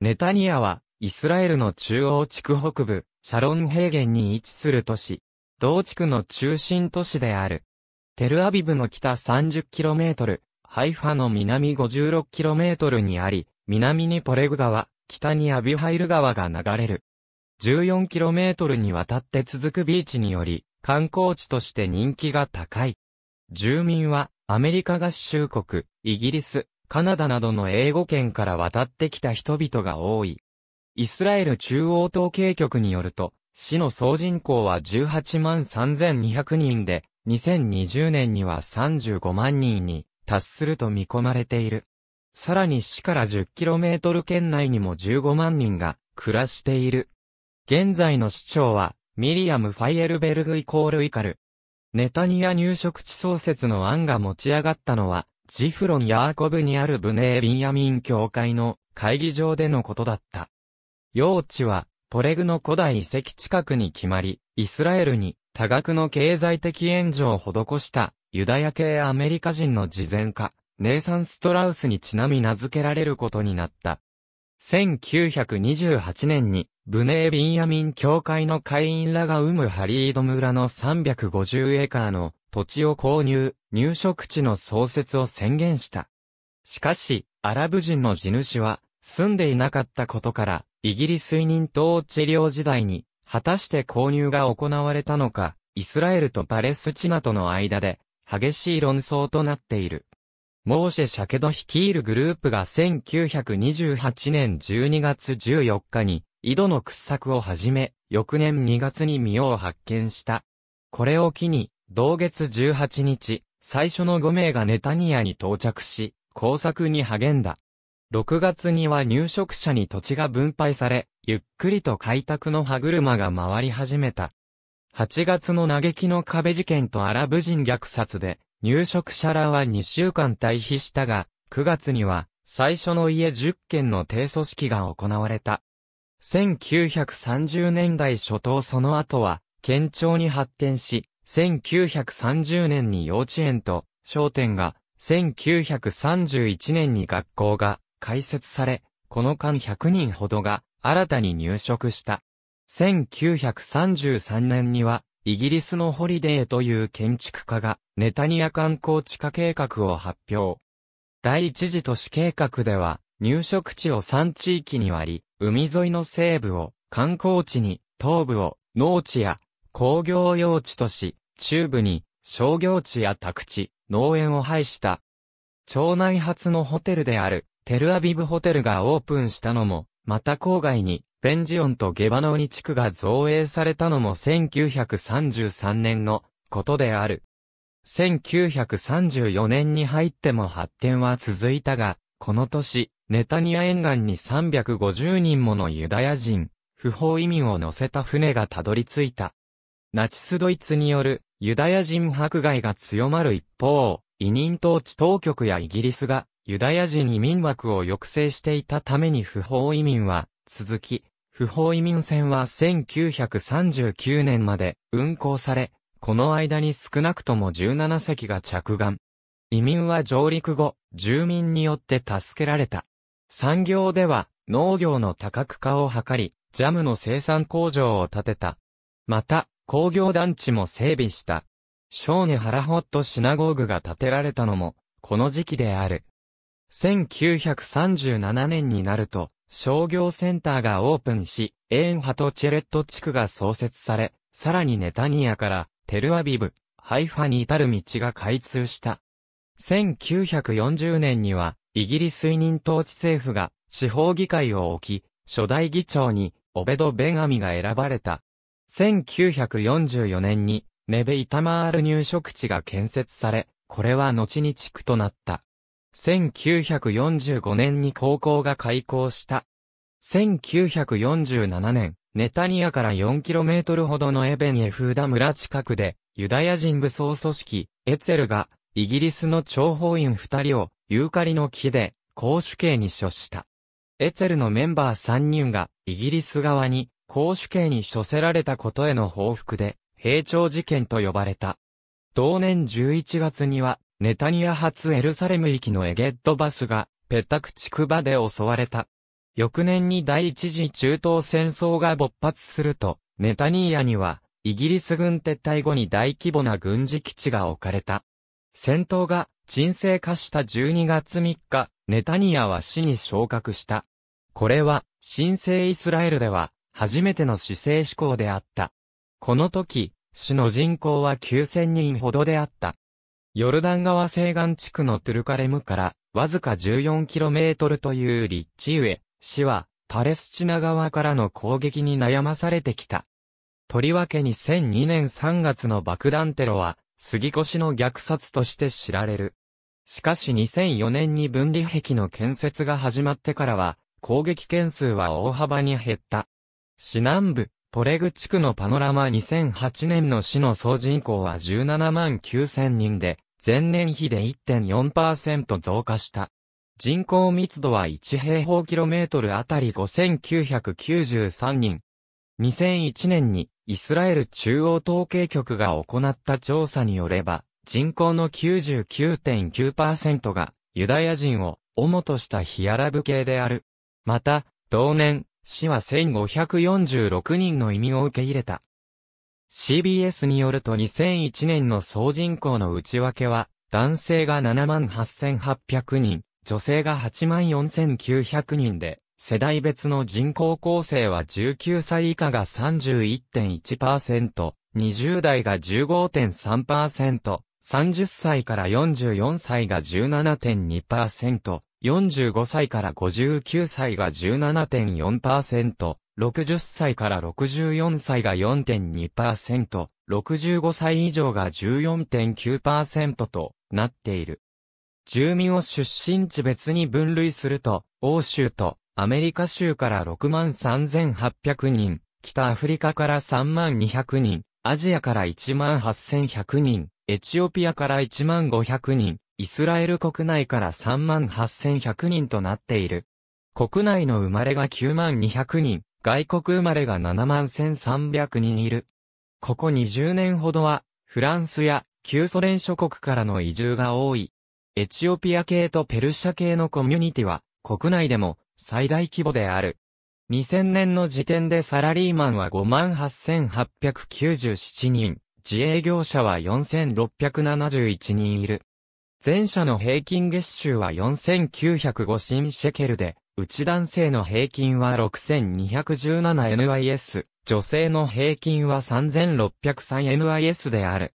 ネタニアは、イスラエルの中央地区北部、シャロン平原に位置する都市。同地区の中心都市である。テルアビブの北 30km、ハイファの南 56km にあり、南にポレグ川、北にアビハイル川が流れる。14km にわたって続くビーチにより、観光地として人気が高い。住民は、アメリカ合衆国、イギリス、カナダなどの英語圏から渡ってきた人々が多い。イスラエル中央統計局によると、市の総人口は18万3200人で、2020年には35万人に達すると見込まれている。さらに市から 10km 圏内にも15万人が暮らしている。現在の市長は、ミリアム・ファイエルベルグイコールイカル。ネタニヤ入植地創設の案が持ち上がったのは、ジフロン・ヤーコブにあるブネー・ビンヤミン教会の会議場でのことだった。用地は、ポレグの古代遺跡近くに決まり、イスラエルに多額の経済的援助を施したユダヤ系アメリカ人の慈善家、ネイサン・ストラウスにちなみ名付けられることになった。1928年に、ブネー・ビンヤミン教会の会員らが生むハリード村の350エーカーの土地を購入、入植地の創設を宣言した。しかし、アラブ人の地主は住んでいなかったことから、イギリス移民統治領時代に、果たして購入が行われたのか、イスラエルとパレスチナとの間で、激しい論争となっている。モーシェ・シャケド率いるグループが1928年12月14日に、井戸の掘削を始め、翌年2月に身を発見した。これを機に、同月18日、最初の5名がネタニアに到着し、工作に励んだ。6月には入植者に土地が分配され、ゆっくりと開拓の歯車が回り始めた。8月の嘆きの壁事件とアラブ人虐殺で、入植者らは2週間退避したが、9月には、最初の家10件の低組織が行われた。1930年代初頭その後は、県庁に発展し、1930年に幼稚園と商店が、1931年に学校が開設され、この間100人ほどが新たに入植した。1933年には、イギリスのホリデーという建築家が、ネタニヤ観光地化計画を発表。第一次都市計画では、入植地を3地域に割り、海沿いの西部を観光地に、東部を農地や工業用地とし、中部に商業地や宅地、農園を廃した。町内初のホテルであるテルアビブホテルがオープンしたのも、また郊外にベンジオンとゲバノーニ地区が造営されたのも1933年のことである。1934年に入っても発展は続いたが、この年、ネタニア沿岸に350人ものユダヤ人、不法移民を乗せた船がたどり着いた。ナチスドイツによるユダヤ人迫害が強まる一方、委任統治当局やイギリスがユダヤ人移民枠を抑制していたために不法移民は続き、不法移民船は1939年まで運航され、この間に少なくとも17隻が着岸。移民は上陸後、住民によって助けられた。産業では農業の多角化を図り、ジャムの生産工場を建てた。また、工業団地も整備した。小根原ホットシナゴーグが建てられたのも、この時期である。1937年になると、商業センターがオープンし、エーンハとチェレット地区が創設され、さらにネタニアからテルアビブ、ハイファに至る道が開通した。1940年には、イギリス委任統治政府が地方議会を置き、初代議長にオベド・ベンアミが選ばれた。1944年に、ネベイタマール入植地が建設され、これは後に地区となった。1945年に高校が開校した。1947年、ネタニアから 4km ほどのエベンエフーダ村近くで、ユダヤ人武装組織、エツェルが、イギリスの諜報員二人を、ユーカリの木で、公主刑に処した。エツェルのメンバー三人が、イギリス側に、公主刑に処せられたことへの報復で、平長事件と呼ばれた。同年11月には、ネタニア発エルサレム行きのエゲットバスが、ペタクチクバで襲われた。翌年に第一次中東戦争が勃発すると、ネタニアには、イギリス軍撤退後に大規模な軍事基地が置かれた。戦闘が沈静化した12月3日、ネタニアは死に昇格した。これは、新生イスラエルでは、初めての市政志向であった。この時、市の人口は9000人ほどであった。ヨルダン川西岸地区のトゥルカレムから、わずか 14km という立地ゆえ、市は、パレスチナ側からの攻撃に悩まされてきた。とりわけ2002年3月の爆弾テロは、杉越の虐殺として知られる。しかし2004年に分離壁の建設が始まってからは、攻撃件数は大幅に減った。市南部、ポレグ地区のパノラマ2008年の市の総人口は17万9000人で、前年比で1.4%増加した。人口密度は1平方キロメートルあたり5993人。2001年にイスラエル中央統計局が行った調査によれば、人口の99.9%がユダヤ人を主としたヒアラブ系である。また、同年、死は1546人の移民を受け入れた。CBS によると2001年の総人口の内訳は、男性が78,800人、女性が84,900人で、世代別の人口構成は19歳以下が31.1%、20代が15.3%、30歳から44歳が17.2%、45歳から59歳が17.4%、60歳から64歳が4.2%、65歳以上が14.9%となっている。住民を出身地別に分類すると、欧州とアメリカ州から63,800人、北アフリカから3200人、アジアから18,100人、エチオピアから1万500人、イスラエル国内から3万8100人となっている。国内の生まれが9万200人、外国生まれが7万1300人いる。ここ20年ほどは、フランスや旧ソ連諸国からの移住が多い。エチオピア系とペルシャ系のコミュニティは、国内でも最大規模である。2000年の時点でサラリーマンは58,897人、自営業者は4671人いる。前者の平均月収は4905新シェケルで、うち男性の平均は 6217NIS、女性の平均は 3603NIS である。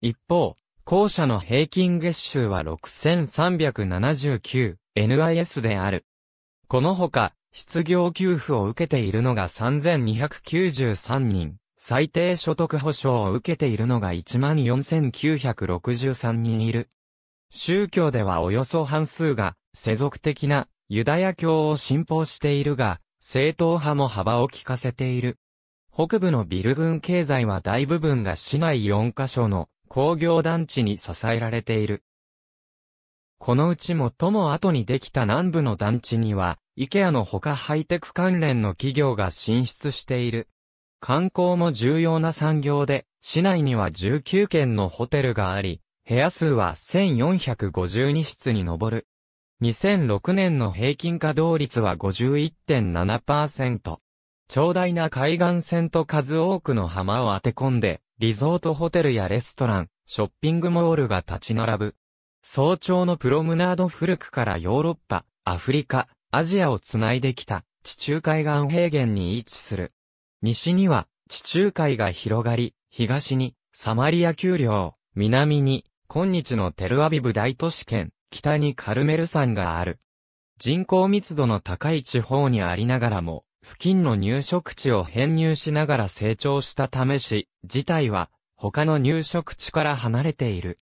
一方、後者の平均月収は 6379NIS である。このほか、失業給付を受けているのが3293人、最低所得保障を受けているのが14,963人いる。宗教ではおよそ半数が世俗的なユダヤ教を信奉しているが、正統派も幅を利かせている。北部のビル群経済は大部分が市内4カ所の工業団地に支えられている。このうち最も後にできた南部の団地には、IKEA の他ハイテク関連の企業が進出している。観光も重要な産業で、市内には19軒のホテルがあり、部屋数は1452室に上る。2006年の平均稼働率は51.7%。長大な海岸線と数多くの浜を当て込んで、リゾートホテルやレストラン、ショッピングモールが立ち並ぶ。早朝のプロムナード古くからヨーロッパ、アフリカ、アジアをつないできた地中海岸平原に位置する。西には地中海が広がり、東にサマリア丘陵、南に今日のテルアビブ大都市圏、北にカルメル山がある。人口密度の高い地方にありながらも、付近の入植地を編入しながら成長したためし、自体は他の入植地から離れている。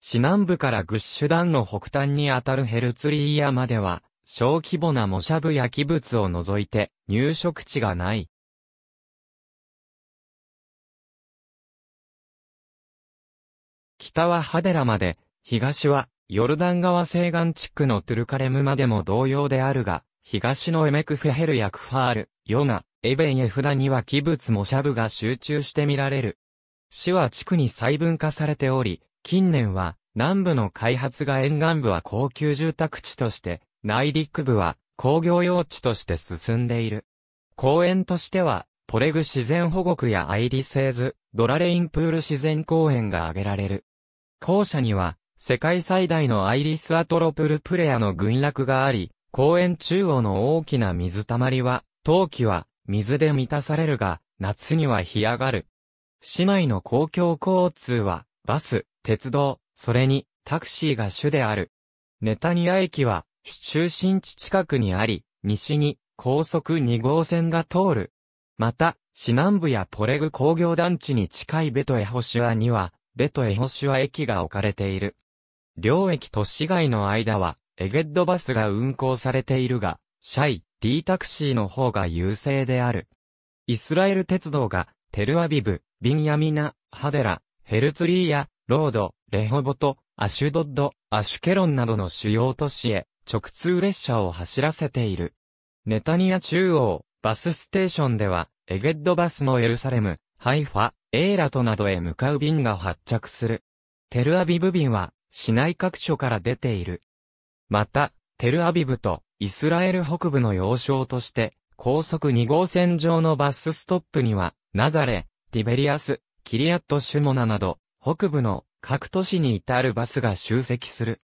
市南部からグッシュダンの北端にあたるヘルツリーヤまでは、小規模な模写部や器物を除いて入植地がない。北はハデラまで、東はヨルダン川西岸地区のトゥルカレムまでも同様であるが、東のエメクフェヘルやクファール、ヨナ、エベンエフダには器物もシャブが集中して見られる。市は地区に細分化されており、近年は南部の開発が沿岸部は高級住宅地として、内陸部は工業用地として進んでいる。公園としては、ポレグ自然保護区やアイリセーズ、ドラレインプール自然公園が挙げられる。校舎には、世界最大のアイリスアトロプルプレアの群落があり、公園中央の大きな水たまりは、冬季は水で満たされるが、夏には干上がる。市内の公共交通は、バス、鉄道、それに、タクシーが主である。ネタニア駅は、市中心地近くにあり、西に、高速2号線が通る。また、市南部やポレグ工業団地に近いベトエホシュアには、ベトエホシュア駅が置かれている。両駅と市街の間は、エゲッドバスが運行されているが、シャイ、D タクシーの方が優勢である。イスラエル鉄道が、テルアビブ、ビンヤミナ、ハデラ、ヘルツリーヤ、ロード、レホボト、アシュドッド、アシュケロンなどの主要都市へ、直通列車を走らせている。ネタニア中央、バスステーションでは、エゲッドバスのエルサレム、ハイファ、エーラトなどへ向かう便が発着する。テルアビブ便は、市内各所から出ている。また、テルアビブとイスラエル北部の要衝として、高速2号線上のバスストップには、ナザレ、ティベリアス、キリアットシュモナなど、北部の各都市に至るバスが集積する。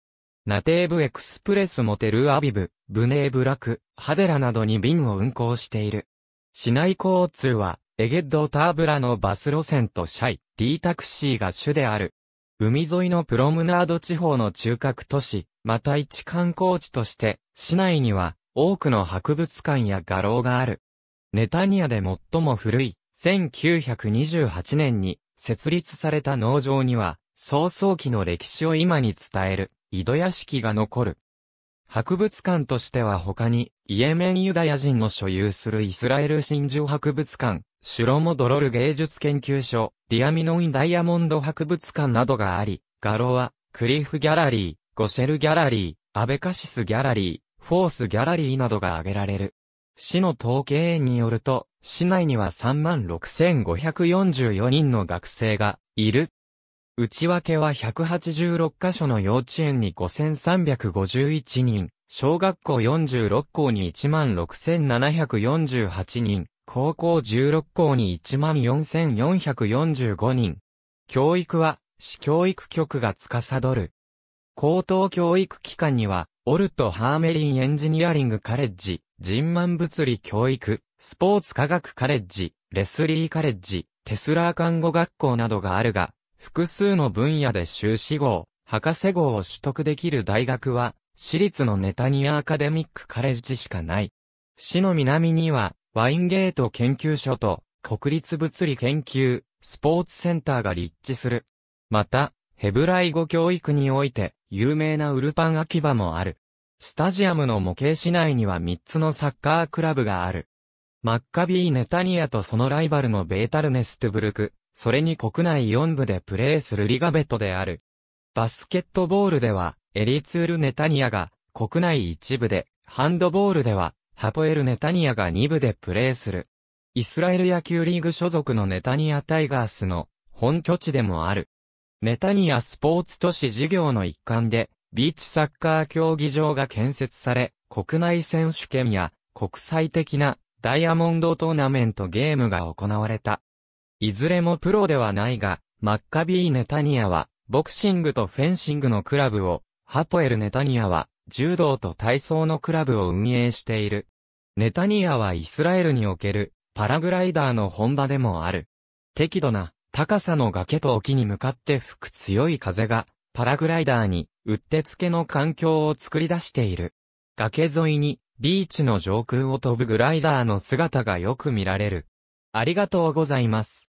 ナテーブエクスプレスもテルアビブ、ブネーブラク、ハデラなどに便を運行している。市内交通は、エゲッド・ターブラのバス路線とシャイ、リータクシーが主である。海沿いのプロムナード地方の中核都市、また一観光地として、市内には多くの博物館や画廊がある。ネタニアで最も古い、1928年に設立された農場には、早々期の歴史を今に伝える、井戸屋敷が残る。博物館としては他に、イエメンユダヤ人の所有するイスラエル真珠博物館、シュロモドロル芸術研究所、ディアミノインダイヤモンド博物館などがあり、ガロア、クリフギャラリー、ゴシェルギャラリー、アベカシスギャラリー、フォースギャラリーなどが挙げられる。市の統計によると、市内には36,544人の学生がいる。内訳は186カ所の幼稚園に5,351人、小学校46校に16,748人、高校16校に14,445人。教育は、市教育局が司る。高等教育機関には、オルト・ハーメリン・エンジニアリング・カレッジ、人満物理教育、スポーツ科学カレッジ、レスリーカレッジ、テスラー看護学校などがあるが、複数の分野で修士号、博士号を取得できる大学は、私立のネタニアアカデミックカレッジしかない。市の南には、ワインゲート研究所と国立物理研究スポーツセンターが立地する。また、ヘブライ語教育において有名なウルパン秋葉もある。スタジアムの模型市内には3つのサッカークラブがある。マッカビー・ネタニアとそのライバルのベータルネストゥブルク、それに国内4部でプレーするリガベットである。バスケットボールでは、エリツール・ネタニアが、国内1部で、ハンドボールでは、ハポエル・ネタニアが2部でプレーする。イスラエル野球リーグ所属のネタニアタイガースの本拠地でもある。ネタニアスポーツ都市事業の一環で、ビーチサッカー競技場が建設され、国内選手権や国際的なダイヤモンドトーナメントゲームが行われた。いずれもプロではないが、マッカビー・ネタニアは、ボクシングとフェンシングのクラブを、ハポエル・ネタニアは、柔道と体操のクラブを運営している。ネタニヤはイスラエルにおけるパラグライダーの本場でもある。適度な高さの崖と沖に向かって吹く強い風がパラグライダーにうってつけの環境を作り出している。崖沿いにビーチの上空を飛ぶグライダーの姿がよく見られる。ありがとうございます。